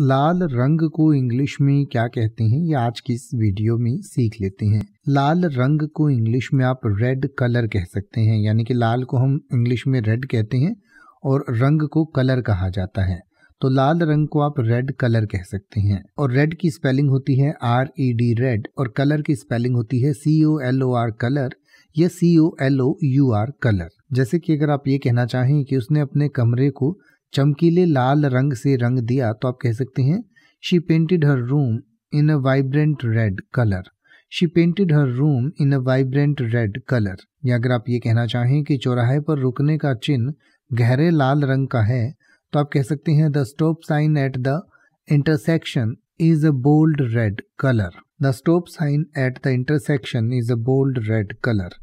लाल रंग को इंग्लिश में क्या कहते हैं ये आज की इस वीडियो में सीख लेते हैं लाल रंग को इंग्लिश में आप रेड कलर कह सकते हैं यानी कि लाल को हम इंग्लिश में रेड कहते हैं और रंग को कलर कहा जाता है तो लाल रंग को आप रेड कलर कह सकते हैं और रेड की स्पेलिंग होती है आर ई डी रेड और कलर की स्पेलिंग होती है C O L O R colour या C O L O U R colour जैसे कि अगर आप ये कहना चाहें कि उसने अपने कमरे को चमकीले लाल रंग से रंग दिया तो आप कह सकते हैं she painted her room in a vibrant red colour she painted her room in a vibrant red colour या अगर आप ये कहना चाहें कि चौराहे पर रुकने का चिन्ह गहरे लाल रंग का है तो आप कह सकते हैं the stop sign at the intersection is a bold red colour the stop sign at the intersection is a bold red colour